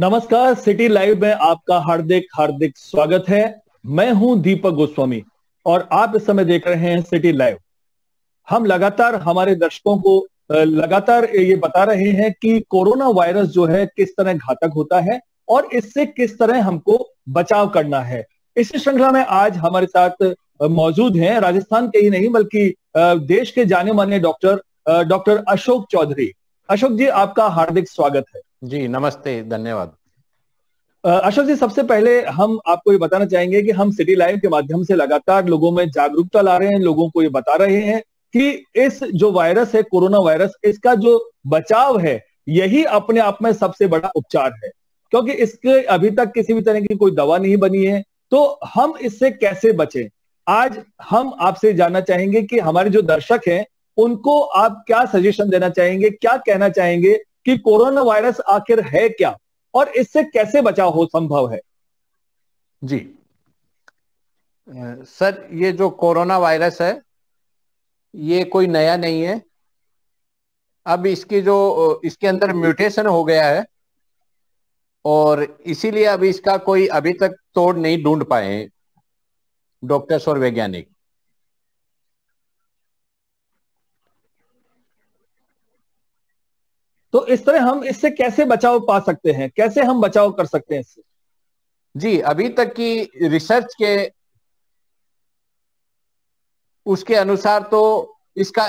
नमस्कार city live में आपका हार्दिक हार्दिक स्वागत है मैं हूं दीपक गोस्वामी और आप इस समय देख रहे हैं सिटी लाइव हम लगातार हमारे दर्शकों को लगातार ये बता रहे हैं कि कोरोना वायरस जो है किस तरह घातक होता है और इससे किस तरह हमको बचाव करना है इसी श्रृंखला में आज हमारे साथ मौजूद हैं राजस्थान के ही नहीं बल्कि देश के जाने माने डॉक्टर डॉक्टर अशोक चौधरी अशोक जी आपका हार्दिक स्वागत है जी नमस्ते धन्यवाद अशोक जी सबसे पहले हम आपको ये बताना चाहेंगे कि हम सिटी लाइव के माध्यम से लगातार लोगों में जागरूकता ला रहे हैं लोगों को ये बता रहे हैं कि इस जो वायरस है कोरोना वायरस इसका जो बचाव है यही अपने आप में सबसे बड़ा उपचार है क्योंकि इसके अभी तक किसी भी तरह की कोई दवा नहीं बनी है तो हम इससे कैसे बचे आज हम आपसे जानना चाहेंगे कि हमारे जो दर्शक हैं उनको आप क्या सजेशन देना चाहेंगे क्या कहना चाहेंगे कि कोरोना वायरस आखिर है क्या और इससे कैसे बचाव हो संभव है जी सर ये जो कोरोना वायरस है ये कोई नया नहीं है अब इसकी जो इसके अंदर म्यूटेशन हो गया है और इसीलिए अब इसका कोई अभी तक तोड़ नहीं ढूंढ पाए डॉक्टर्स और वैज्ञानिक तो इस तरह हम इससे कैसे बचाव पा सकते हैं कैसे हम बचाव कर सकते हैं इससे जी अभी तक की रिसर्च के उसके अनुसार तो इसका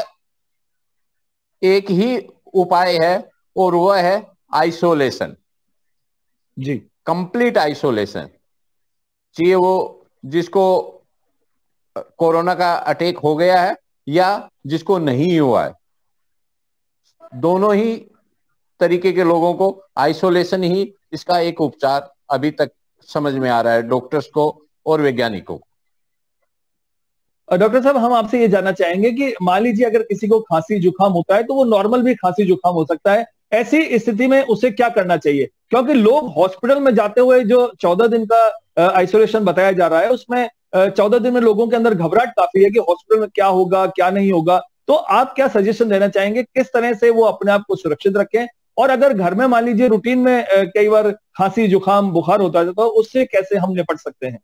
एक ही उपाय है और वह है आइसोलेशन जी कंप्लीट आइसोलेशन चाहिए वो जिसको कोरोना का अटैक हो गया है या जिसको नहीं हुआ है दोनों ही तरीके के लोगों को आइसोलेशन ही इसका एक उपचार अभी तक समझ में आ रहा है डॉक्टर्स को और वैज्ञानिकों को डॉक्टर साहब हम आपसे ये जानना चाहेंगे कि मान लीजिए अगर किसी को खांसी जुखाम होता है तो वो नॉर्मल भी खांसी जुखाम हो सकता है ऐसी स्थिति में उसे क्या करना चाहिए क्योंकि लोग हॉस्पिटल में जाते हुए जो चौदह दिन का आइसोलेशन बताया जा रहा है उसमें चौदह दिन में लोगों के अंदर घबराहट काफी है कि हॉस्पिटल में क्या होगा क्या नहीं होगा तो आप क्या सजेशन देना चाहेंगे किस तरह से वो अपने आप को सुरक्षित रखें और अगर घर में मान लीजिए रूटीन में कई बार खांसी जुकाम बुखार होता है तो उससे कैसे हम निपट सकते हैं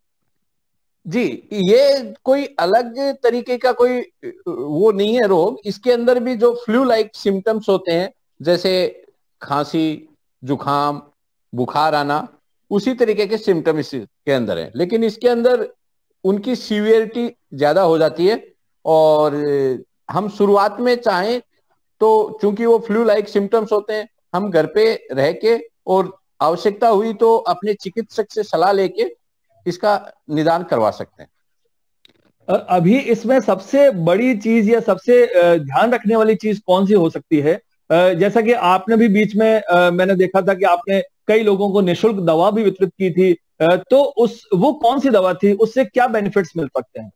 जी ये कोई अलग तरीके का कोई वो नहीं है रोग इसके अंदर भी जो फ्लू लाइक सिम्टम्स होते हैं जैसे खांसी जुकाम बुखार आना उसी तरीके के सिम्टम इसके अंदर है लेकिन इसके अंदर उनकी सीवियरिटी ज्यादा हो जाती है और हम शुरुआत में चाहें तो चूंकि वो फ्लू लाइक सिम्टम्स होते हैं हम घर पे रह के और आवश्यकता हुई तो अपने चिकित्सक से सलाह लेके इसका निदान करवा सकते हैं अभी इसमें सबसे बड़ी चीज या सबसे ध्यान रखने वाली चीज कौन सी हो सकती है जैसा कि आपने भी बीच में मैंने देखा था कि आपने कई लोगों को निशुल्क दवा भी वितरित की थी तो उस वो कौन सी दवा थी उससे क्या बेनिफिट्स मिल सकते हैं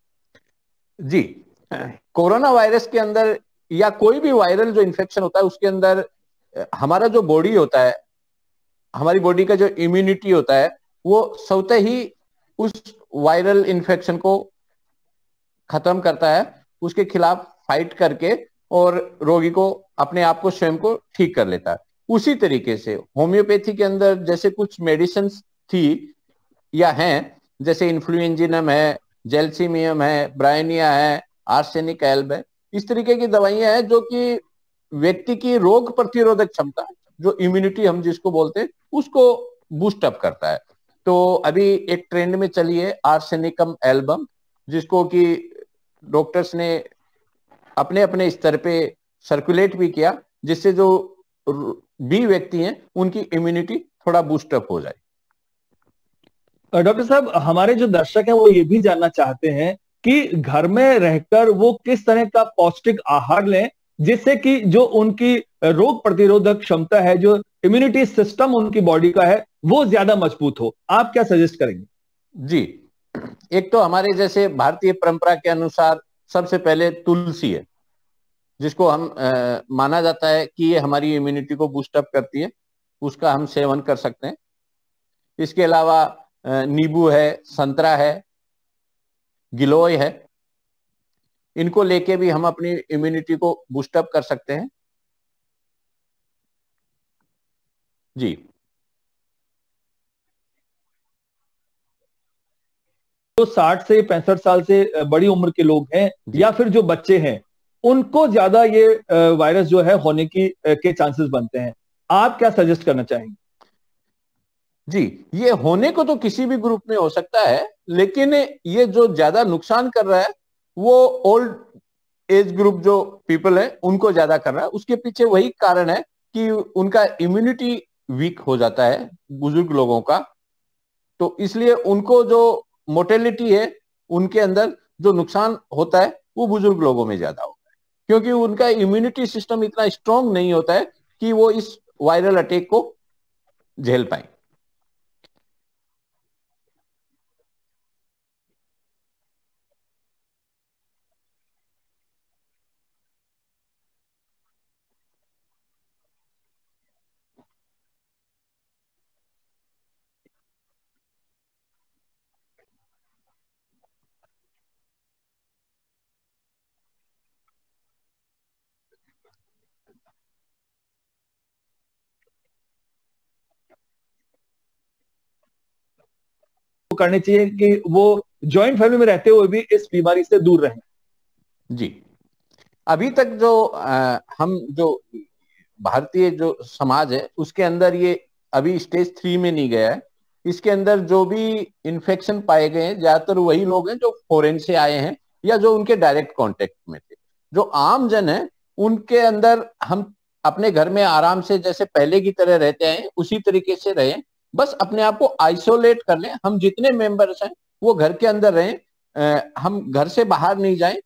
जी कोरोना वायरस के अंदर या कोई भी वायरल जो इन्फेक्शन होता है उसके अंदर हमारा जो बॉडी होता है हमारी बॉडी का जो इम्यूनिटी होता है वो सौते ही उस वायरल इन्फेक्शन को खत्म करता है उसके खिलाफ फाइट करके और रोगी को अपने आप को स्वयं को ठीक कर लेता है उसी तरीके से होम्योपैथी के अंदर जैसे कुछ मेडिसिन थी या हैं जैसे इन्फ्लुएंजिनम है जेल्सीमियम है ब्रायनिया है आर्सेनिक एल्ब है इस तरीके की दवाइयां हैं जो कि व्यक्ति की रोग प्रतिरोधक क्षमता जो इम्यूनिटी हम जिसको बोलते हैं उसको बूस्टअप करता है तो अभी एक ट्रेंड में चली है आर्सेनिकम एल्बम जिसको कि डॉक्टर्स ने अपने अपने स्तर पे सर्कुलेट भी किया जिससे जो बी व्यक्ति हैं उनकी इम्यूनिटी थोड़ा बूस्टअप हो जाए डॉक्टर साहब हमारे जो दर्शक हैं वो ये भी जानना चाहते हैं कि घर में रहकर वो किस तरह का पौष्टिक आहार लें जिससे कि जो उनकी रोग प्रतिरोधक क्षमता है जो इम्यूनिटी सिस्टम उनकी बॉडी का है वो ज्यादा मजबूत हो आप क्या सजेस्ट करेंगे जी एक तो हमारे जैसे भारतीय परंपरा के अनुसार सबसे पहले तुलसी है जिसको हम आ, माना जाता है कि ये हमारी इम्यूनिटी को बूस्टअप करती है उसका हम सेवन कर सकते हैं इसके अलावा नींबू है संतरा है गिलोय है इनको लेके भी हम अपनी इम्यूनिटी को बूस्टअप कर सकते हैं जी जो तो 60 से पैंसठ साल से बड़ी उम्र के लोग हैं या फिर जो बच्चे हैं उनको ज्यादा ये वायरस जो है होने की के चांसेस बनते हैं आप क्या सजेस्ट करना चाहेंगे जी ये होने को तो किसी भी ग्रुप में हो सकता है लेकिन ये जो ज्यादा नुकसान कर रहा है वो ओल्ड एज ग्रुप जो पीपल है उनको ज्यादा कर रहा है उसके पीछे वही कारण है कि उनका इम्यूनिटी वीक हो जाता है बुजुर्ग लोगों का तो इसलिए उनको जो मोटेलिटी है उनके अंदर जो नुकसान होता है वो बुजुर्ग लोगों में ज्यादा होता है क्योंकि उनका इम्यूनिटी सिस्टम इतना स्ट्रांग नहीं होता है कि वो इस वायरल अटैक को झेल पाए करने चाहिए कि वो ज्वाइंट फैमिली में रहते हुए भी इस बीमारी से दूर रहें जी अभी तक जो आ, हम जो भारतीय जो समाज है उसके अंदर ये अभी स्टेज थ्री में नहीं गया है इसके अंदर जो भी इन्फेक्शन पाए गए हैं ज्यादातर वही लोग हैं जो फॉरेन से आए हैं या जो उनके डायरेक्ट कांटेक्ट में थे जो आम जन है उनके अंदर हम अपने घर में आराम से जैसे पहले की तरह रहते हैं उसी तरीके से रहें बस अपने आप को आइसोलेट कर लें हम जितने मेंबर्स हैं वो घर के अंदर रहें हम घर से बाहर नहीं जाएं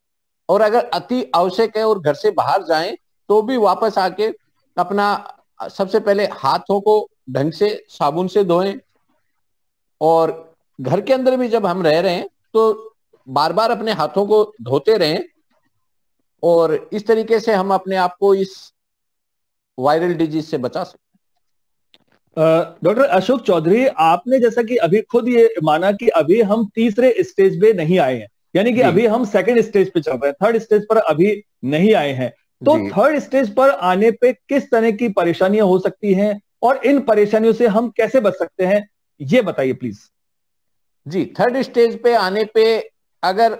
और अगर अति आवश्यक है और घर से बाहर जाएं तो भी वापस आके अपना सबसे पहले हाथों को ढंग से साबुन से धोएं और घर के अंदर भी जब हम रह रहे हैं तो बार बार अपने हाथों को धोते रहें और इस तरीके से हम अपने आप को इस वायरल डिजीज से बचा सकते डॉक्टर अशोक चौधरी आपने जैसा कि अभी खुद ये माना कि अभी हम तीसरे स्टेज पे नहीं आए हैं यानी कि अभी हम सेकंड स्टेज पे चल रहे हैं थर्ड स्टेज पर अभी नहीं आए हैं तो थर्ड स्टेज पर आने पे किस तरह की परेशानियां हो सकती हैं और इन परेशानियों से हम कैसे बच सकते हैं ये बताइए प्लीज जी थर्ड स्टेज पे आने पे अगर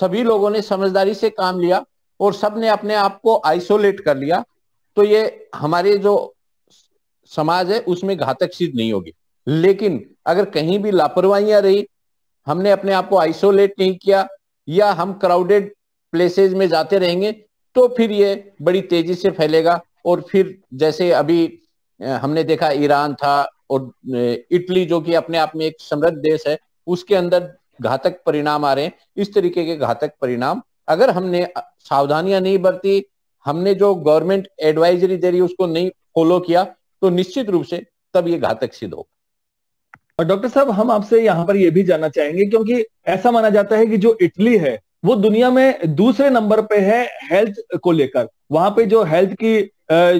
सभी लोगों ने समझदारी से काम लिया और सबने अपने आप को आइसोलेट कर लिया तो ये हमारे जो समाज है उसमें घातक चीज नहीं होगी लेकिन अगर कहीं भी लापरवाहियां रही हमने अपने आप को आइसोलेट नहीं किया या हम क्राउडेड प्लेसेज में जाते रहेंगे तो फिर ये बड़ी तेजी से फैलेगा और फिर जैसे अभी हमने देखा ईरान था और इटली जो कि अपने आप में एक समृद्ध देश है उसके अंदर घातक परिणाम आ रहे हैं इस तरीके के घातक परिणाम अगर हमने सावधानियां नहीं बरती हमने जो गवर्नमेंट एडवाइजरी दे रही उसको नहीं फॉलो किया तो निश्चित रूप से तब ये घातक सिद्ध होगा और डॉक्टर साहब हम आपसे यहाँ पर यह भी जानना चाहेंगे क्योंकि ऐसा माना जाता है कि जो इटली है वो दुनिया में दूसरे नंबर पे है हेल्थ को लेकर वहां पे जो हेल्थ की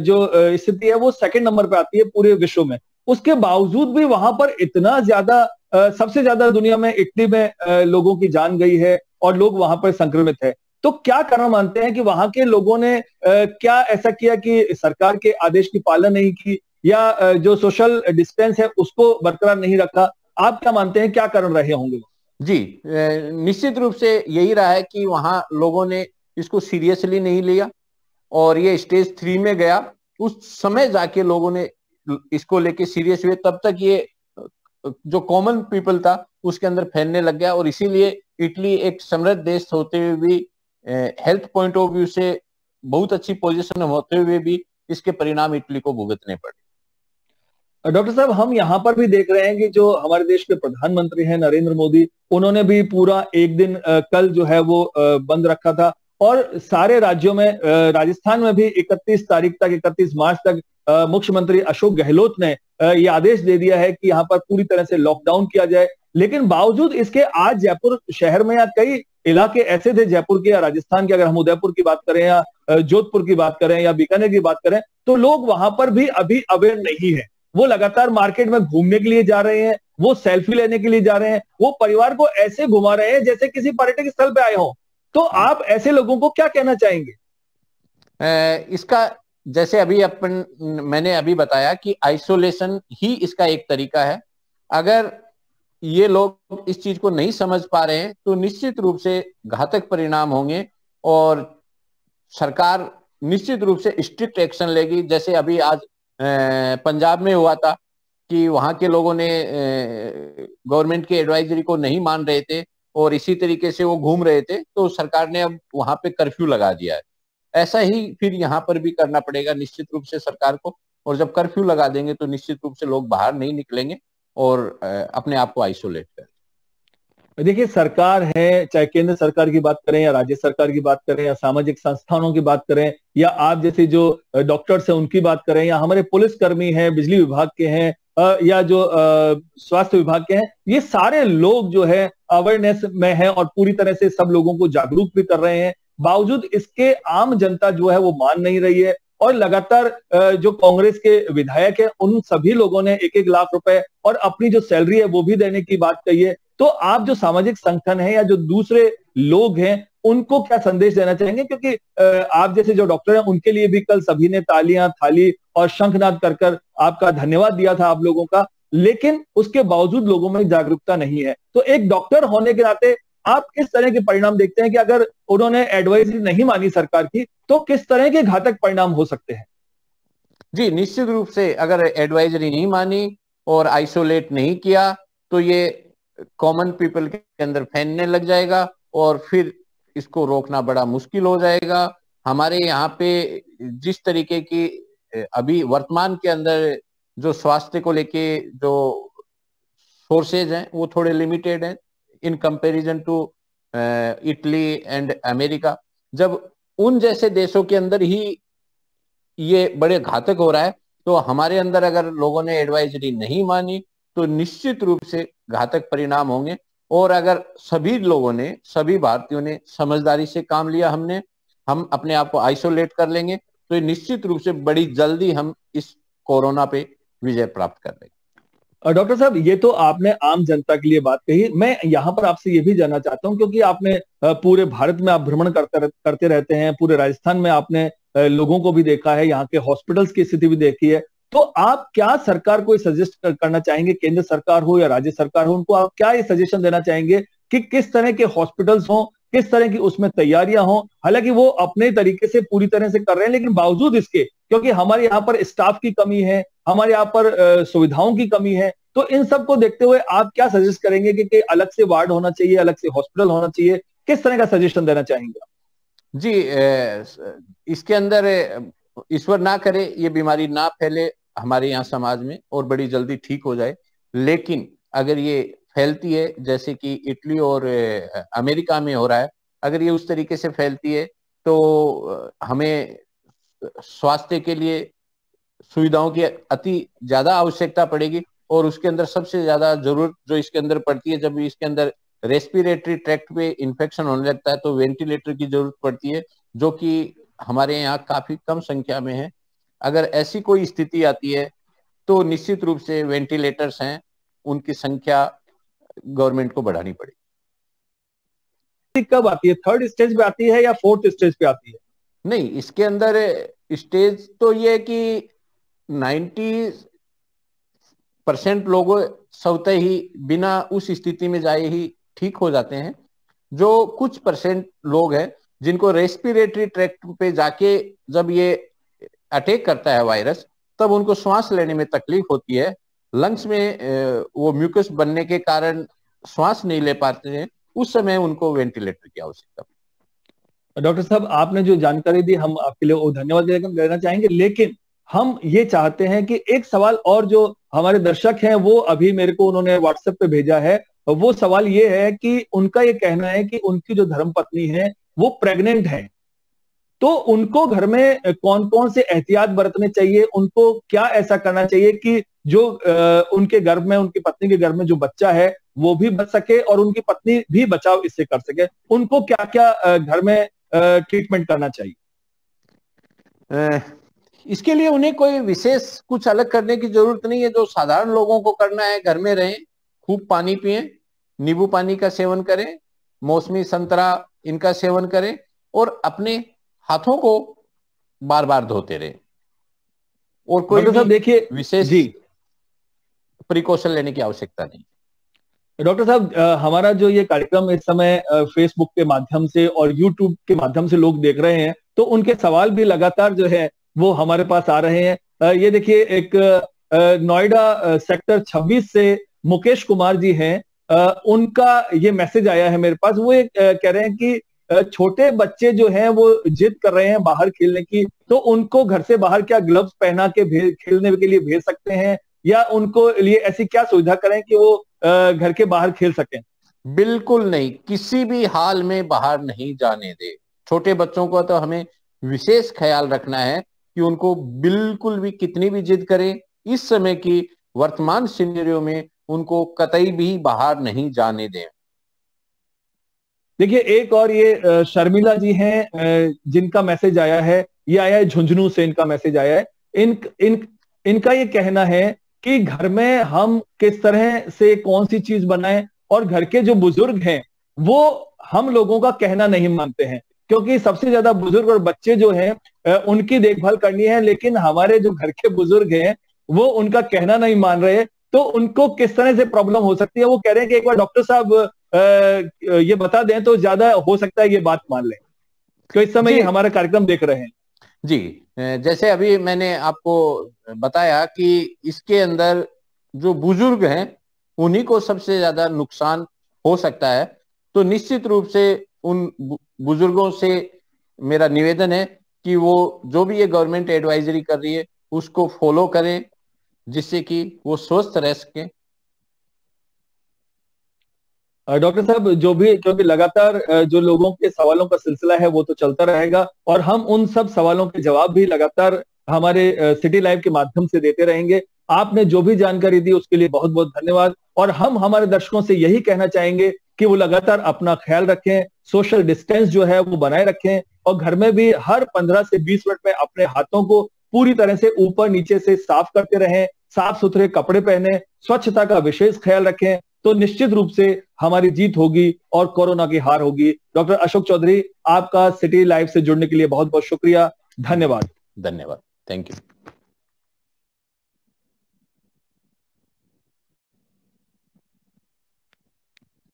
जो स्थिति है वो सेकंड नंबर पे आती है पूरे विश्व में उसके बावजूद भी वहां पर इतना ज्यादा सबसे ज्यादा दुनिया में इटली में लोगों की जान गई है और लोग वहां पर संक्रमित है तो क्या कारण मानते हैं कि वहां के लोगों ने क्या ऐसा किया कि सरकार के आदेश की पालन नहीं की या जो सोशल डिस्टेंस है उसको बरकरार नहीं रखा आप क्या मानते हैं क्या कारण रहे होंगे जी निश्चित रूप से यही रहा है कि वहां लोगों ने इसको सीरियसली नहीं लिया और ये स्टेज थ्री में गया उस समय जाके लोगों ने इसको लेके सीरियस हुए तब तक ये जो कॉमन पीपल था उसके अंदर फैलने लग गया और इसीलिए इटली एक समृद्ध देश होते हुए भी हेल्थ पॉइंट ऑफ व्यू से बहुत अच्छी पोजीशन होते हुए भी इसके परिणाम इटली को भुगतने पड़े डॉक्टर साहब हम यहाँ पर भी देख रहे हैं कि जो हमारे देश के प्रधानमंत्री हैं नरेंद्र मोदी उन्होंने भी पूरा एक दिन कल जो है वो बंद रखा था और सारे राज्यों में राजस्थान में भी 31 तारीख तक 31 मार्च तक मुख्यमंत्री अशोक गहलोत ने ये आदेश दे दिया है कि यहाँ पर पूरी तरह से लॉकडाउन किया जाए लेकिन बावजूद इसके आज जयपुर शहर में या कई इलाके ऐसे थे जयपुर के या राजस्थान के अगर हम उदयपुर की बात करें या जोधपुर की बात करें या बीकानेर की बात करें तो लोग वहां पर भी अभी अवेयर नहीं है वो लगातार मार्केट में घूमने के लिए जा रहे हैं वो सेल्फी लेने के लिए जा रहे हैं वो परिवार को ऐसे घुमा रहे हैं जैसे किसी पर्यटक स्थल पर आए हों तो आप ऐसे लोगों को क्या कहना चाहेंगे इसका जैसे अभी अपन मैंने अभी बताया कि आइसोलेशन ही इसका एक तरीका है अगर ये लोग इस चीज को नहीं समझ पा रहे हैं तो निश्चित रूप से घातक परिणाम होंगे और सरकार निश्चित रूप से स्ट्रिक्ट एक्शन लेगी जैसे अभी आज पंजाब में हुआ था कि वहां के लोगों ने गवर्नमेंट के एडवाइजरी को नहीं मान रहे थे और इसी तरीके से वो घूम रहे थे तो सरकार ने अब वहां पे कर्फ्यू लगा दिया है ऐसा ही फिर यहाँ पर भी करना पड़ेगा निश्चित रूप से सरकार को और जब कर्फ्यू लगा देंगे तो निश्चित रूप से लोग बाहर नहीं निकलेंगे और अपने आप को आइसोलेट करें देखिए सरकार है चाहे केंद्र सरकार की बात करें या राज्य सरकार की बात करें या सामाजिक संस्थानों की बात करें या आप जैसे जो डॉक्टर्स हैं उनकी बात करें या हमारे पुलिसकर्मी हैं बिजली विभाग के हैं या जो स्वास्थ्य विभाग के हैं ये सारे लोग जो है अवेयरनेस में है और पूरी तरह से सब लोगों को जागरूक भी कर रहे हैं बावजूद इसके आम जनता जो है वो मान नहीं रही है और लगातार जो कांग्रेस के विधायक है उन सभी लोगों ने एक एक लाख रुपए और अपनी जो सैलरी है वो भी देने की बात कही है तो आप जो सामाजिक संगठन है या जो दूसरे लोग हैं उनको क्या संदेश देना चाहेंगे क्योंकि आप जैसे जो डॉक्टर हैं उनके लिए भी कल सभी ने तालियां थाली और शंखनाद कर कर आपका धन्यवाद दिया था आप लोगों का लेकिन उसके बावजूद लोगों में जागरूकता नहीं है तो एक डॉक्टर होने के नाते आप किस तरह के परिणाम देखते हैं कि अगर उन्होंने एडवाइस नहीं मानी सरकार की तो किस तरह के घातक परिणाम हो सकते हैं जी निश्चित रूप से अगर एडवाइजरी नहीं मानी और आइसोलेट नहीं किया तो ये कॉमन पीपल के अंदर फैलने लग जाएगा और फिर इसको रोकना बड़ा मुश्किल हो जाएगा हमारे यहाँ पे जिस तरीके की अभी वर्तमान के अंदर जो स्वास्थ्य को लेके जो सोर्सेज हैं वो थोड़े लिमिटेड हैं in comparison to Italy and America जब उन जैसे देशों के अंदर ही ये बड़े घातक हो रहा है तो हमारे अंदर अगर लोगों ने एडवाइजरी नहीं मानी तो निश्चित रूप से घातक परिणाम होंगे और अगर सभी लोगों ने सभी भारतीयों ने समझदारी से काम लिया हमने हम अपने आप को आइसोलेट कर लेंगे तो निश्चित रूप से बड़ी जल्दी हम इस कोरोना पे विजय प्राप्त कर लेंगे डॉक्टर साहब ये तो आपने आम जनता के लिए बात कही मैं यहाँ पर आपसे ये भी जानना चाहता हूँ क्योंकि आपने पूरे भारत में आप भ्रमण करते करते रहते हैं पूरे राजस्थान में आपने लोगों को भी देखा है यहाँ के हॉस्पिटल्स की स्थिति भी देखी है तो आप क्या सरकार को सजेस्ट करना चाहेंगे केंद्र सरकार हो या राज्य सरकार हो उनको आप क्या ये सजेशन देना चाहेंगे कि किस तरह के हॉस्पिटल्स हों किस तरह की उसमें तैयारियां हों हालांकि वो अपने तरीके से पूरी तरह से कर रहे हैं लेकिन बावजूद इसके क्योंकि हमारे यहाँ पर स्टाफ की कमी है हमारे यहाँ पर सुविधाओं की कमी है तो इन सब को देखते हुए आप क्या सजेस्ट करेंगे कि, कि अलग से वार्ड होना चाहिए अलग से हॉस्पिटल होना चाहिए किस तरह का सजेशन देना चाहेंगे जी इसके अंदर ईश्वर ना करे ये बीमारी ना फैले हमारे यहाँ समाज में और बड़ी जल्दी ठीक हो जाए लेकिन अगर ये फैलती है जैसे कि इटली और अमेरिका में हो रहा है अगर ये उस तरीके से फैलती है तो हमें स्वास्थ्य के लिए सुविधाओं की अति ज्यादा आवश्यकता पड़ेगी और उसके अंदर सबसे ज्यादा जरूरत जो इसके अंदर पड़ती है जब इसके अंदर रेस्पिरेटरी ट्रैक्ट पे इन्फेक्शन होने लगता है तो वेंटिलेटर की जरूरत पड़ती है जो कि हमारे यहाँ काफी कम संख्या में है अगर ऐसी कोई स्थिति आती है तो निश्चित रूप से वेंटिलेटर्स हैं उनकी संख्या गवर्नमेंट को बढ़ानी पड़ेगी कब आती है थर्ड स्टेज पे आती है या फोर्थ स्टेज पे आती है नहीं इसके अंदर स्टेज तो ये कि 90 परसेंट लोग स्वतः ही बिना उस स्थिति में जाए ही ठीक हो जाते हैं जो कुछ परसेंट लोग हैं जिनको रेस्पिरेटरी ट्रैक्ट पे जाके जब ये अटैक करता है वायरस तब उनको श्वास लेने में तकलीफ होती है लंग्स में वो म्यूकस बनने के कारण श्वास नहीं ले पाते हैं उस समय उनको वेंटिलेटर की आवश्यकता डॉक्टर साहब आपने जो जानकारी दी हम आपके लिए धन्यवाद देना चाहेंगे लेकिन हम ये चाहते हैं कि एक सवाल और जो हमारे दर्शक हैं वो अभी मेरे को उन्होंने व्हाट्सएप पे भेजा है वो सवाल ये है कि उनका ये कहना है कि उनकी जो धर्म पत्नी है वो प्रेग्नेंट है तो उनको घर में कौन कौन से एहतियात बरतने चाहिए उनको क्या ऐसा करना चाहिए कि जो आ, उनके गर्भ में उनकी पत्नी के गर्भ में जो बच्चा है वो भी बच सके और उनकी पत्नी भी बचाव इससे कर सके उनको क्या क्या घर में ट्रीटमेंट करना चाहिए इसके लिए उन्हें कोई विशेष कुछ अलग करने की जरूरत नहीं है जो साधारण लोगों को करना है घर में रहें खूब पानी पिए नींबू पानी का सेवन करें मौसमी संतरा इनका सेवन करें और अपने हाथों को बार बार धोते रहे और कोई देखिए विशेष जी प्रिकॉशन लेने की आवश्यकता नहीं डॉक्टर साहब हमारा जो ये कार्यक्रम इस समय फेसबुक के माध्यम से और यूट्यूब के माध्यम से लोग देख रहे हैं तो उनके सवाल भी लगातार जो है वो हमारे पास आ रहे हैं ये देखिए एक नोएडा सेक्टर 26 से मुकेश कुमार जी हैं उनका ये मैसेज आया है मेरे पास वो एक कह रहे हैं कि छोटे बच्चे जो हैं वो जिद कर रहे हैं बाहर खेलने की तो उनको घर से बाहर क्या ग्लव्स पहना के खेलने के लिए भेज सकते हैं या उनको लिए ऐसी क्या सुविधा करें कि वो घर के बाहर खेल सकें बिल्कुल नहीं किसी भी हाल में बाहर नहीं जाने दे छोटे बच्चों का तो हमें विशेष ख्याल रखना है कि उनको बिल्कुल भी कितनी भी जिद करें इस समय की वर्तमान सिनेरियो में उनको कतई भी बाहर नहीं जाने दें देखिए एक और ये शर्मिला जी हैं जिनका मैसेज आया है ये आया है झुंझुनू से इनका मैसेज आया है इन इन इनका ये कहना है कि घर में हम किस तरह से कौन सी चीज बनाएं और घर के जो बुजुर्ग हैं वो हम लोगों का कहना नहीं मानते हैं क्योंकि सबसे ज्यादा बुजुर्ग और बच्चे जो हैं उनकी देखभाल करनी है लेकिन हमारे जो घर के बुजुर्ग हैं वो उनका कहना नहीं मान रहे तो उनको किस तरह से प्रॉब्लम हो सकती है वो कह रहे हैं कि एक बार डॉक्टर साहब ये बता दें तो ज्यादा हो सकता है ये बात मान लें तो इस समय हमारा कार्यक्रम देख रहे हैं जी जैसे अभी मैंने आपको बताया कि इसके अंदर जो बुजुर्ग हैं उन्हीं को सबसे ज्यादा नुकसान हो सकता है तो निश्चित रूप से उन बुजुर्गों से मेरा निवेदन है कि वो जो भी ये गवर्नमेंट एडवाइजरी कर रही है उसको फॉलो करें जिससे कि वो स्वस्थ रह सकें डॉक्टर साहब जो भी क्योंकि लगातार जो लोगों के सवालों का सिलसिला है वो तो चलता रहेगा और हम उन सब सवालों के जवाब भी लगातार हमारे सिटी लाइव के माध्यम से देते रहेंगे आपने जो भी जानकारी दी उसके लिए बहुत बहुत धन्यवाद और हम हमारे दर्शकों से यही कहना चाहेंगे कि वो लगातार अपना ख्याल रखें सोशल डिस्टेंस जो है वो बनाए रखें और घर में भी हर पंद्रह से बीस मिनट में अपने हाथों को पूरी तरह से ऊपर नीचे से साफ करते रहें साफ सुथरे कपड़े पहने स्वच्छता का विशेष ख्याल रखें तो निश्चित रूप से हमारी जीत होगी और कोरोना की हार होगी डॉक्टर अशोक चौधरी आपका सिटी लाइफ से जुड़ने के लिए बहुत बहुत शुक्रिया धन्यवाद धन्यवाद थैंक यू